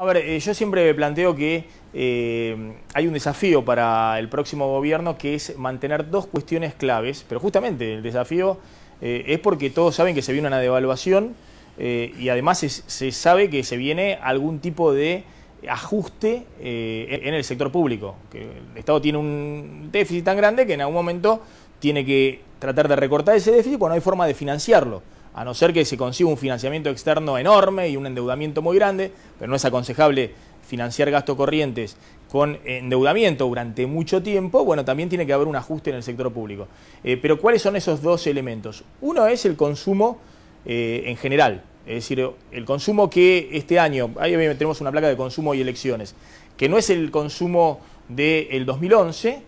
A ver, eh, yo siempre planteo que eh, hay un desafío para el próximo gobierno que es mantener dos cuestiones claves, pero justamente el desafío eh, es porque todos saben que se viene una devaluación y además se sabe que se viene algún tipo de ajuste en el sector público. Que el Estado tiene un déficit tan grande que en algún momento tiene que tratar de recortar ese déficit porque no hay forma de financiarlo a no ser que se consiga un financiamiento externo enorme y un endeudamiento muy grande, pero no es aconsejable financiar gastos corrientes con endeudamiento durante mucho tiempo, bueno, también tiene que haber un ajuste en el sector público. Eh, pero ¿cuáles son esos dos elementos? Uno es el consumo eh, en general, es decir, el consumo que este año, ahí tenemos una placa de consumo y elecciones, que no es el consumo del 2011,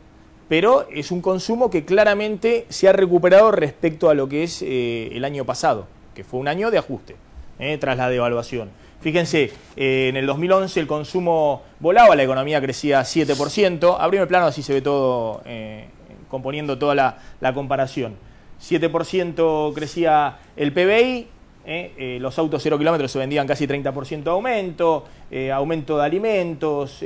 pero es un consumo que claramente se ha recuperado respecto a lo que es eh, el año pasado, que fue un año de ajuste eh, tras la devaluación. Fíjense, eh, en el 2011 el consumo volaba, la economía crecía 7%, abrime el plano, así se ve todo, componiendo toda la, comparación. 7% crecía el PBI, los autos cero kilómetros se vendían casi 30% de aumento, aumento de alimentos,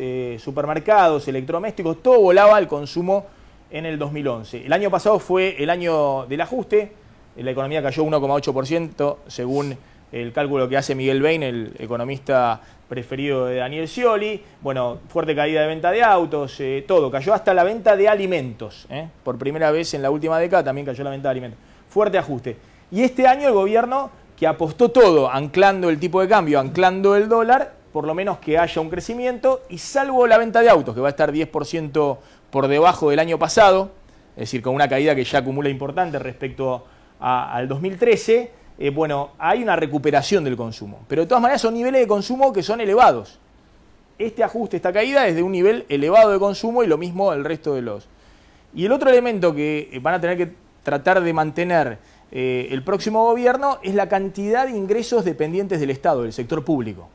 supermercados, electrodomésticos, todo volaba el consumo en el 2011. El año pasado fue el año del ajuste, la economía cayó 1,8% según el cálculo que hace Miguel Bain, el economista preferido de Daniel Scioli. Bueno, fuerte caída de venta de autos, eh, todo. Cayó hasta la venta de alimentos. Eh. Por primera vez en la última década también cayó la venta de alimentos. Fuerte ajuste. Y este año el gobierno, que apostó todo, anclando el tipo de cambio, anclando el dólar, por lo menos que haya un crecimiento y salvo la venta de autos, que va a estar 10% por debajo del año pasado, es decir, con una caída que ya acumula importante respecto al 2013, eh, bueno, hay una recuperación del consumo. Pero de todas maneras son niveles de consumo que son elevados. Este ajuste, esta caída es de un nivel elevado de consumo y lo mismo el resto de los. Y el otro elemento que eh, van a tener que tratar de mantener eh, el próximo gobierno es la cantidad de ingresos dependientes del Estado, del sector público.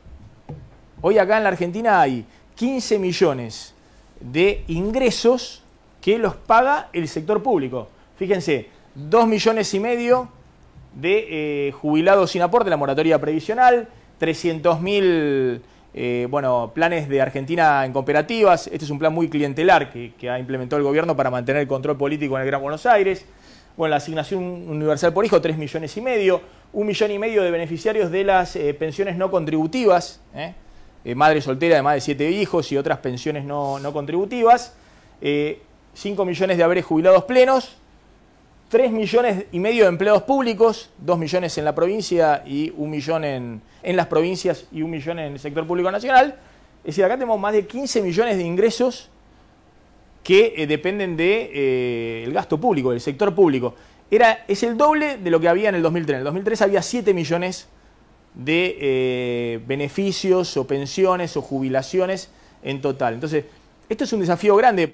Hoy acá en la Argentina hay 15 millones de ingresos que los paga el sector público. Fíjense, 2 millones y medio de eh, jubilados sin aporte, la moratoria previsional, 300 mil eh, bueno, planes de Argentina en cooperativas. Este es un plan muy clientelar que, ha implementado el gobierno para mantener el control político en el Gran Buenos Aires. Bueno, la asignación universal por hijo, 3 millones y medio. Un millón y medio de beneficiarios de las eh, pensiones no contributivas. Eh, madre soltera de más de siete hijos y otras pensiones no, contributivas, 5 eh, millones de haberes jubilados plenos, 3 millones y medio de empleados públicos, 2 millones en la provincia y 1 millón en, las provincias y 1 millón en el sector público nacional. Es decir, acá tenemos más de 15 millones de ingresos que eh, dependen del de, el gasto público, del sector público. Era, es el doble de lo que había en el 2003. En el 2003 había 7 millones de de eh, beneficios o pensiones o jubilaciones en total. Entonces, esto es un desafío grande.